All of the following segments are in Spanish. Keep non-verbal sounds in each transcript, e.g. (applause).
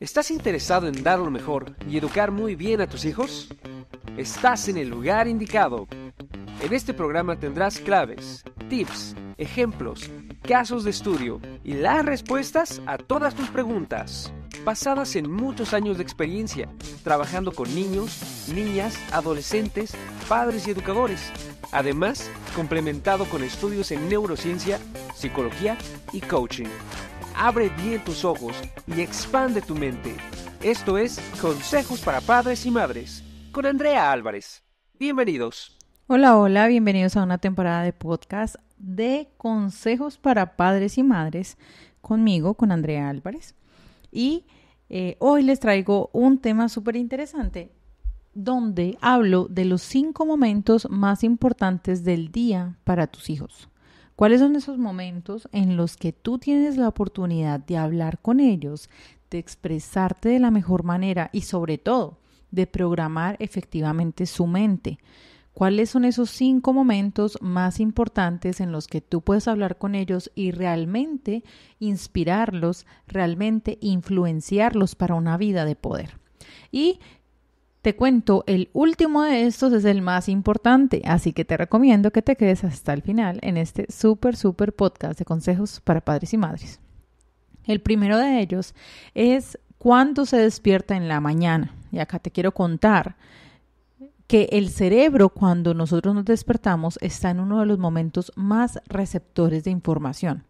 ¿Estás interesado en dar lo mejor y educar muy bien a tus hijos? Estás en el lugar indicado. En este programa tendrás claves, tips, ejemplos, casos de estudio y las respuestas a todas tus preguntas, basadas en muchos años de experiencia, trabajando con niños, niñas, adolescentes, padres y educadores. Además, complementado con estudios en neurociencia, psicología y coaching abre bien tus ojos y expande tu mente. Esto es Consejos para Padres y Madres con Andrea Álvarez. Bienvenidos. Hola, hola, bienvenidos a una temporada de podcast de Consejos para Padres y Madres conmigo, con Andrea Álvarez. Y eh, hoy les traigo un tema súper interesante donde hablo de los cinco momentos más importantes del día para tus hijos. ¿Cuáles son esos momentos en los que tú tienes la oportunidad de hablar con ellos, de expresarte de la mejor manera y sobre todo de programar efectivamente su mente? ¿Cuáles son esos cinco momentos más importantes en los que tú puedes hablar con ellos y realmente inspirarlos, realmente influenciarlos para una vida de poder? Y te cuento, el último de estos es el más importante, así que te recomiendo que te quedes hasta el final en este súper, súper podcast de consejos para padres y madres. El primero de ellos es cuándo se despierta en la mañana. Y acá te quiero contar que el cerebro cuando nosotros nos despertamos está en uno de los momentos más receptores de información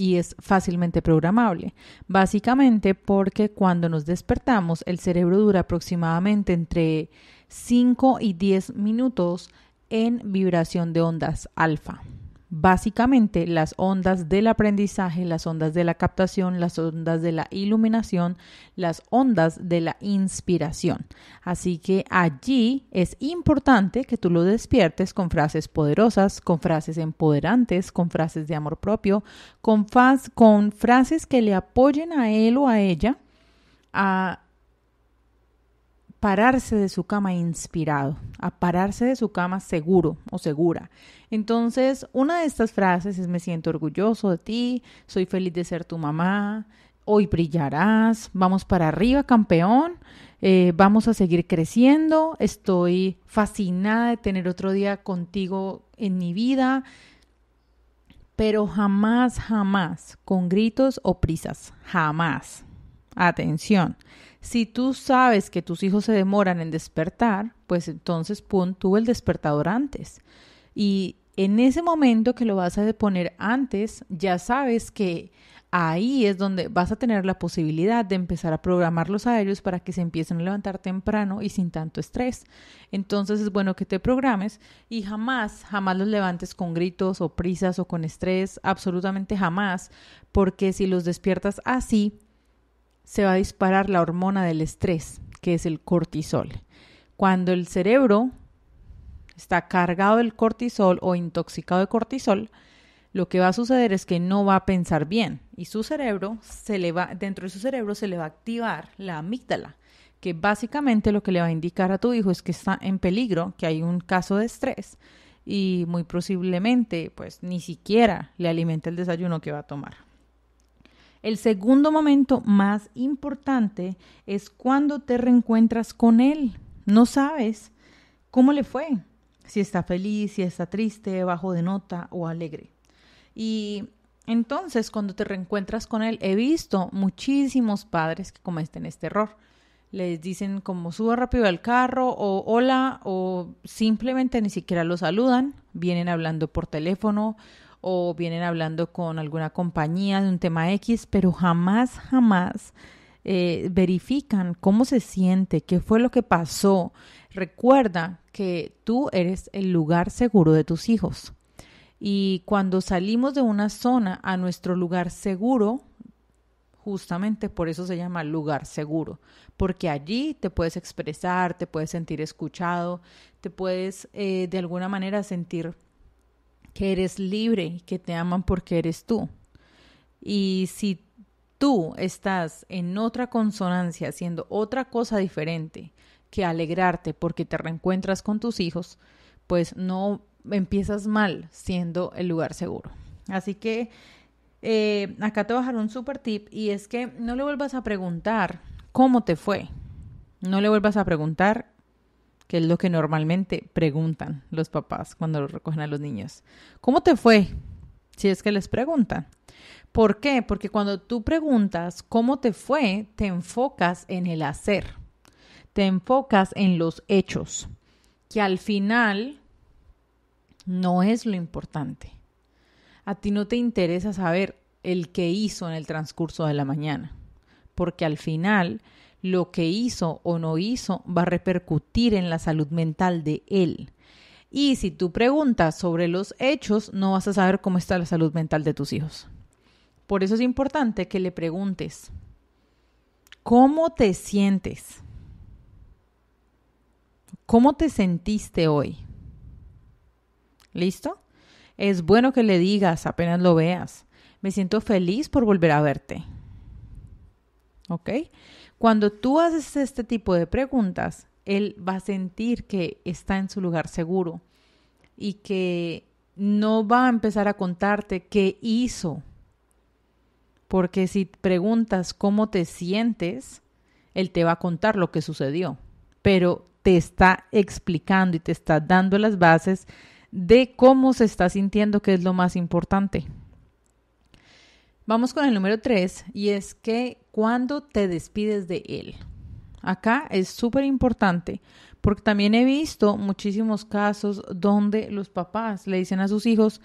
y es fácilmente programable, básicamente porque cuando nos despertamos el cerebro dura aproximadamente entre 5 y 10 minutos en vibración de ondas alfa. Básicamente, las ondas del aprendizaje, las ondas de la captación, las ondas de la iluminación, las ondas de la inspiración. Así que allí es importante que tú lo despiertes con frases poderosas, con frases empoderantes, con frases de amor propio, con, con frases que le apoyen a él o a ella a pararse de su cama inspirado, a pararse de su cama seguro o segura. Entonces, una de estas frases es me siento orgulloso de ti, soy feliz de ser tu mamá, hoy brillarás, vamos para arriba, campeón, eh, vamos a seguir creciendo, estoy fascinada de tener otro día contigo en mi vida, pero jamás, jamás, con gritos o prisas, jamás. Atención, si tú sabes que tus hijos se demoran en despertar, pues entonces pon tú el despertador antes. Y en ese momento que lo vas a poner antes, ya sabes que ahí es donde vas a tener la posibilidad de empezar a programarlos a ellos para que se empiecen a levantar temprano y sin tanto estrés. Entonces es bueno que te programes y jamás, jamás los levantes con gritos o prisas o con estrés, absolutamente jamás, porque si los despiertas así, se va a disparar la hormona del estrés, que es el cortisol. Cuando el cerebro está cargado del cortisol o intoxicado de cortisol, lo que va a suceder es que no va a pensar bien y su cerebro se le va dentro de su cerebro se le va a activar la amígdala, que básicamente lo que le va a indicar a tu hijo es que está en peligro, que hay un caso de estrés y muy posiblemente pues ni siquiera le alimenta el desayuno que va a tomar. El segundo momento más importante es cuando te reencuentras con Él. No sabes cómo le fue, si está feliz, si está triste, bajo de nota o alegre. Y entonces cuando te reencuentras con Él, he visto muchísimos padres que cometen este error. Les dicen como suba rápido al carro o hola o simplemente ni siquiera lo saludan, vienen hablando por teléfono o vienen hablando con alguna compañía de un tema X, pero jamás, jamás eh, verifican cómo se siente, qué fue lo que pasó. Recuerda que tú eres el lugar seguro de tus hijos. Y cuando salimos de una zona a nuestro lugar seguro, justamente por eso se llama lugar seguro, porque allí te puedes expresar, te puedes sentir escuchado, te puedes eh, de alguna manera sentir que eres libre, y que te aman porque eres tú. Y si tú estás en otra consonancia haciendo otra cosa diferente que alegrarte porque te reencuentras con tus hijos, pues no empiezas mal siendo el lugar seguro. Así que eh, acá te voy a dejar un super tip y es que no le vuelvas a preguntar cómo te fue. No le vuelvas a preguntar que es lo que normalmente preguntan los papás cuando los recogen a los niños. ¿Cómo te fue? Si es que les preguntan. ¿Por qué? Porque cuando tú preguntas cómo te fue, te enfocas en el hacer, te enfocas en los hechos, que al final no es lo importante. A ti no te interesa saber el que hizo en el transcurso de la mañana, porque al final lo que hizo o no hizo va a repercutir en la salud mental de él. Y si tú preguntas sobre los hechos, no vas a saber cómo está la salud mental de tus hijos. Por eso es importante que le preguntes, ¿cómo te sientes? ¿Cómo te sentiste hoy? ¿Listo? Es bueno que le digas apenas lo veas. Me siento feliz por volver a verte. ¿Ok? Cuando tú haces este tipo de preguntas, él va a sentir que está en su lugar seguro y que no va a empezar a contarte qué hizo. Porque si preguntas cómo te sientes, él te va a contar lo que sucedió, pero te está explicando y te está dando las bases de cómo se está sintiendo, que es lo más importante. Vamos con el número tres y es que cuando te despides de él. Acá es súper importante porque también he visto muchísimos casos donde los papás le dicen a sus hijos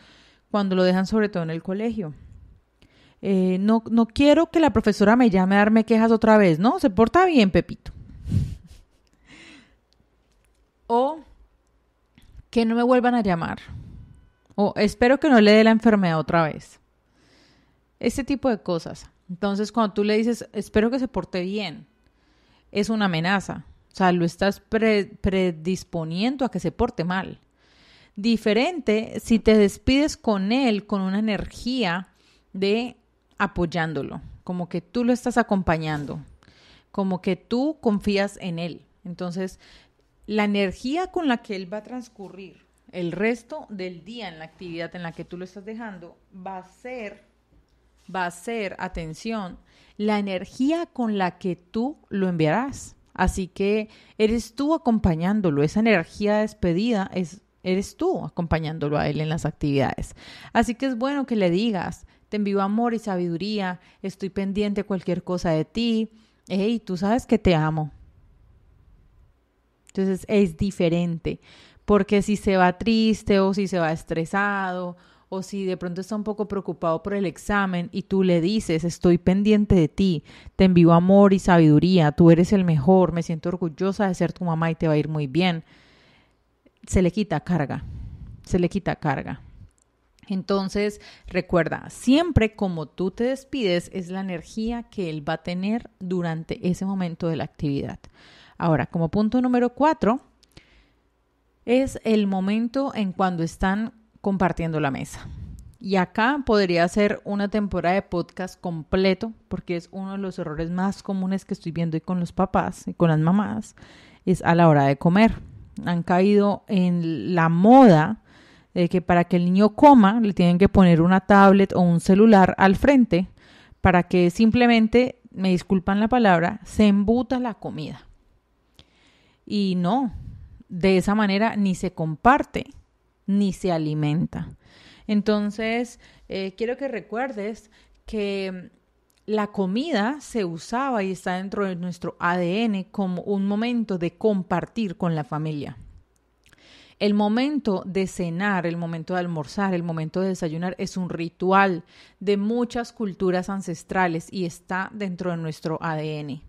cuando lo dejan sobre todo en el colegio. Eh, no, no quiero que la profesora me llame a darme quejas otra vez, ¿no? Se porta bien, Pepito. (laughs) o que no me vuelvan a llamar. O espero que no le dé la enfermedad otra vez. Este tipo de cosas. Entonces, cuando tú le dices, espero que se porte bien, es una amenaza. O sea, lo estás predisponiendo a que se porte mal. Diferente si te despides con él con una energía de apoyándolo, como que tú lo estás acompañando, como que tú confías en él. Entonces, la energía con la que él va a transcurrir el resto del día en la actividad en la que tú lo estás dejando va a ser va a ser, atención, la energía con la que tú lo enviarás. Así que eres tú acompañándolo, esa energía despedida es, eres tú acompañándolo a él en las actividades. Así que es bueno que le digas, te envío amor y sabiduría, estoy pendiente de cualquier cosa de ti, hey, tú sabes que te amo. Entonces es diferente, porque si se va triste o si se va estresado o si de pronto está un poco preocupado por el examen y tú le dices, estoy pendiente de ti, te envío amor y sabiduría, tú eres el mejor, me siento orgullosa de ser tu mamá y te va a ir muy bien, se le quita carga, se le quita carga. Entonces, recuerda, siempre como tú te despides es la energía que él va a tener durante ese momento de la actividad. Ahora, como punto número cuatro, es el momento en cuando están compartiendo la mesa. Y acá podría ser una temporada de podcast completo, porque es uno de los errores más comunes que estoy viendo y con los papás y con las mamás, es a la hora de comer. Han caído en la moda de que para que el niño coma le tienen que poner una tablet o un celular al frente para que simplemente, me disculpan la palabra, se embuta la comida. Y no, de esa manera ni se comparte ni se alimenta. Entonces, eh, quiero que recuerdes que mm, la comida se usaba y está dentro de nuestro ADN como un momento de compartir con la familia. El momento de cenar, el momento de almorzar, el momento de desayunar es un ritual de muchas culturas ancestrales y está dentro de nuestro ADN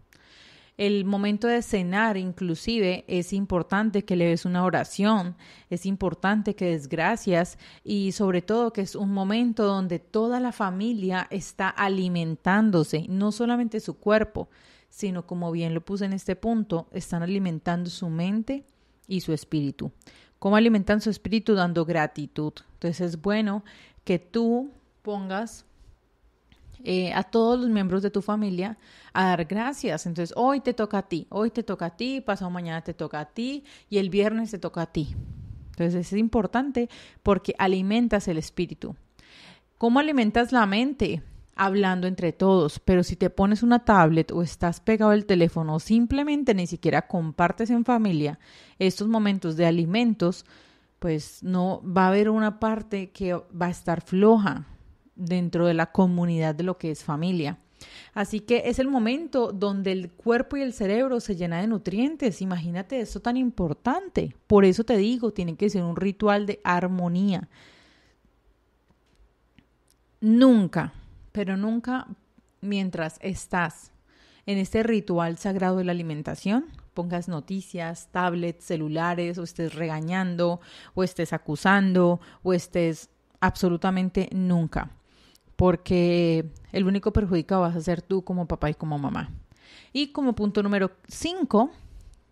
el momento de cenar inclusive es importante que le des una oración, es importante que des gracias y sobre todo que es un momento donde toda la familia está alimentándose, no solamente su cuerpo, sino como bien lo puse en este punto, están alimentando su mente y su espíritu. ¿Cómo alimentan su espíritu? Dando gratitud. Entonces es bueno que tú pongas eh, a todos los miembros de tu familia a dar gracias. Entonces, hoy te toca a ti, hoy te toca a ti, pasado mañana te toca a ti y el viernes te toca a ti. Entonces, es importante porque alimentas el espíritu. ¿Cómo alimentas la mente? hablando entre todos, pero si te pones una tablet o estás pegado al teléfono o simplemente ni siquiera compartes en familia estos momentos de alimentos, pues no va a haber una parte que va a estar floja, dentro de la comunidad de lo que es familia. Así que es el momento donde el cuerpo y el cerebro se llena de nutrientes. Imagínate eso tan importante. Por eso te digo, tiene que ser un ritual de armonía. Nunca, pero nunca mientras estás en este ritual sagrado de la alimentación, pongas noticias, tablets, celulares, o estés regañando, o estés acusando, o estés absolutamente nunca porque el único perjudicado vas a ser tú como papá y como mamá. Y como punto número 5,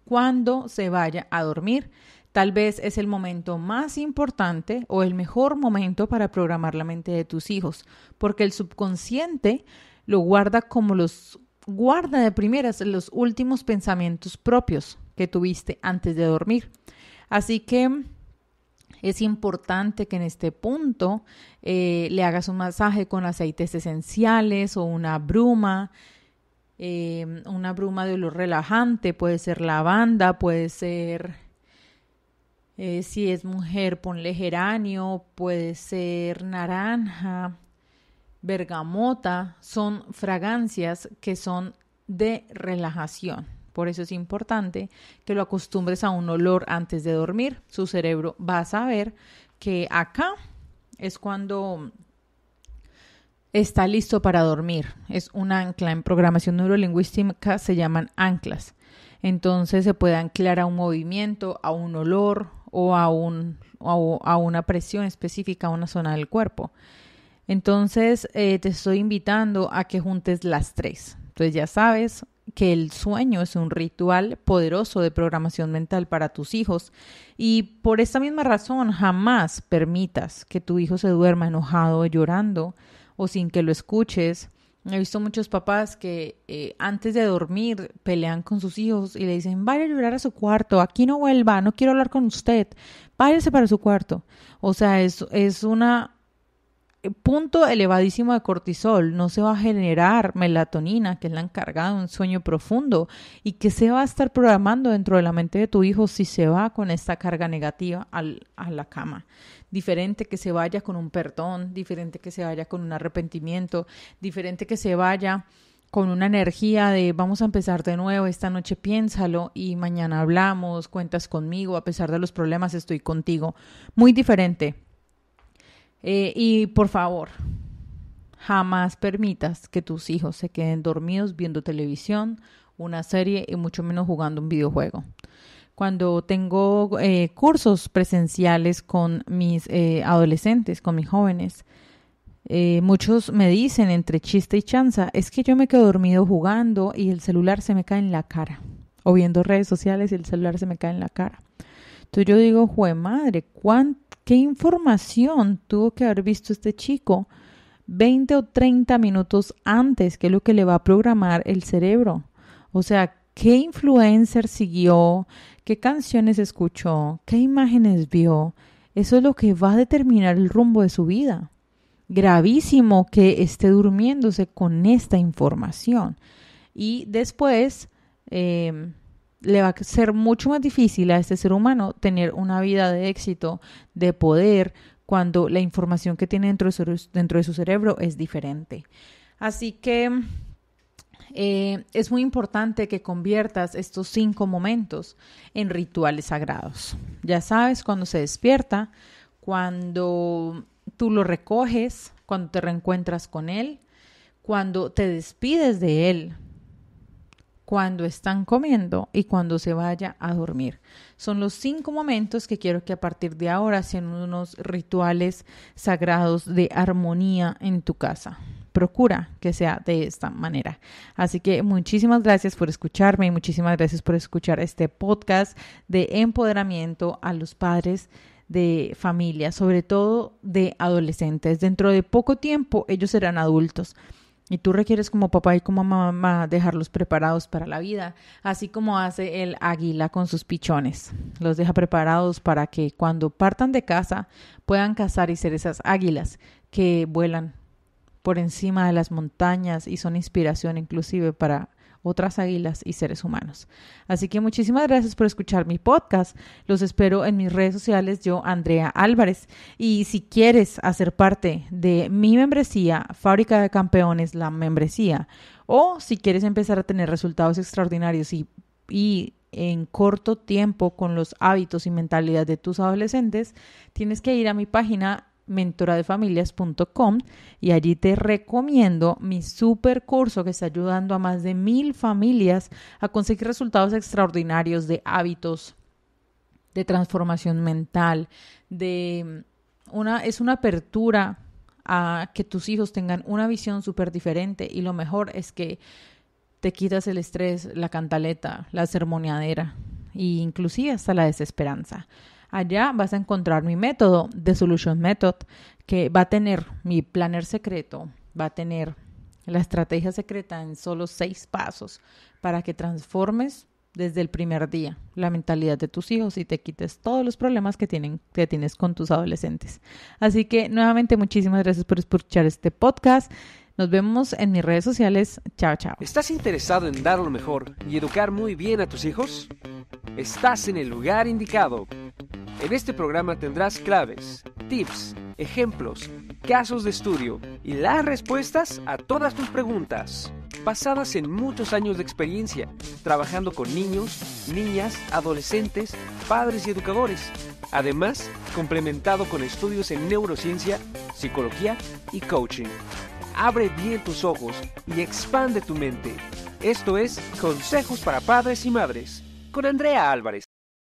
cuando se vaya a dormir, tal vez es el momento más importante o el mejor momento para programar la mente de tus hijos, porque el subconsciente lo guarda como los guarda de primeras los últimos pensamientos propios que tuviste antes de dormir. Así que es importante que en este punto eh, le hagas un masaje con aceites esenciales o una bruma, eh, una bruma de olor relajante, puede ser lavanda, puede ser, eh, si es mujer, ponle geranio, puede ser naranja, bergamota, son fragancias que son de relajación. Por eso es importante que lo acostumbres a un olor antes de dormir. Su cerebro va a saber que acá es cuando está listo para dormir. Es un ancla. En programación neurolingüística se llaman anclas. Entonces se puede anclar a un movimiento, a un olor o a, un, a una presión específica a una zona del cuerpo. Entonces eh, te estoy invitando a que juntes las tres. Entonces ya sabes, que el sueño es un ritual poderoso de programación mental para tus hijos y por esta misma razón jamás permitas que tu hijo se duerma enojado, llorando o sin que lo escuches. He visto muchos papás que eh, antes de dormir pelean con sus hijos y le dicen, vaya a llorar a su cuarto, aquí no vuelva, no quiero hablar con usted, váyase para su cuarto. O sea, es una punto elevadísimo de cortisol, no se va a generar melatonina, que es la encargada de un sueño profundo, y que se va a estar programando dentro de la mente de tu hijo si se va con esta carga negativa al, a la cama. Diferente que se vaya con un perdón, diferente que se vaya con un arrepentimiento, diferente que se vaya con una energía de vamos a empezar de nuevo, esta noche piénsalo y mañana hablamos, cuentas conmigo, a pesar de los problemas estoy contigo. Muy diferente eh, y por favor, jamás permitas que tus hijos se queden dormidos viendo televisión, una serie y mucho menos jugando un videojuego. Cuando tengo eh, cursos presenciales con mis eh, adolescentes, con mis jóvenes, muchos me dicen entre chiste y chanza, es que yo me quedo dormido jugando y el celular se me cae en la cara. O viendo redes sociales y el celular se me cae en la cara. Entonces yo digo, jue madre, ¿cuánto? ¿Qué información tuvo que haber visto este chico 20 o 30 minutos antes, que lo que le va a programar el cerebro? O sea, ¿qué influencer siguió? ¿Qué canciones escuchó? ¿Qué imágenes vio? Eso es lo que va a determinar el rumbo de su vida. Gravísimo que esté durmiéndose con esta información. Y después... Em, le va a ser mucho más difícil a este ser humano tener una vida de éxito, de poder, cuando la información que tiene dentro de su, cerebro es diferente. Así que eh, es muy importante que conviertas estos cinco momentos en rituales sagrados. Ya sabes, cuando se despierta, cuando tú lo recoges, cuando te reencuentras con él, cuando te despides de él, cuando están comiendo y cuando se vaya a dormir. Son los cinco momentos que quiero que a partir de ahora sean unos rituales sagrados de armonía en tu casa. Procura que sea de esta manera. Así que muchísimas gracias por escucharme y muchísimas gracias por escuchar este podcast de empoderamiento a los padres de familia, sobre todo de adolescentes. Dentro de poco tiempo ellos serán adultos. Y tú requieres como papá y como mamá dejarlos preparados para la vida, así como hace el águila con sus pichones. Los deja preparados para que cuando partan de casa puedan cazar y ser esas águilas que vuelan por encima de las montañas y son inspiración inclusive para otras águilas y seres humanos. Así que muchísimas gracias por escuchar mi podcast. Los espero en mis redes sociales, yo, Andrea Álvarez. Y si quieres hacer parte de mi membresía, Fábrica de Campeones, la membresía, o si quieres empezar a tener resultados extraordinarios y, en corto tiempo con los hábitos y mentalidad de tus adolescentes, tienes que ir a mi página mentoradefamilias.com y allí te recomiendo mi super curso que está ayudando a más de mil familias a conseguir resultados extraordinarios de hábitos, de transformación mental, de mm, una, es una apertura a que tus hijos tengan una visión súper diferente y lo mejor es que te quitas el estrés, la cantaleta, la sermoneadera e inclusive hasta la desesperanza. Allá vas a encontrar mi método, The Solution Method, que va a tener mi planner secreto, va a tener la estrategia secreta en solo seis pasos para que transformes desde el primer día la mentalidad de tus hijos y te quites todos los problemas que, tienen, que tienes con tus adolescentes. Así que nuevamente muchísimas gracias por escuchar este podcast. Nos vemos en mis redes sociales. Chao, chao. ¿Estás interesado en dar lo mejor y educar muy bien a tus hijos? Estás en el lugar indicado. En este programa tendrás claves, tips, ejemplos, casos de estudio y las respuestas a todas tus preguntas, basadas en muchos años de experiencia, trabajando con niños, niñas, adolescentes, padres y educadores. Además, complementado con estudios en neurociencia, psicología y coaching. Abre bien tus ojos y expande tu mente. Esto es Consejos para Padres y Madres con Andrea Álvarez.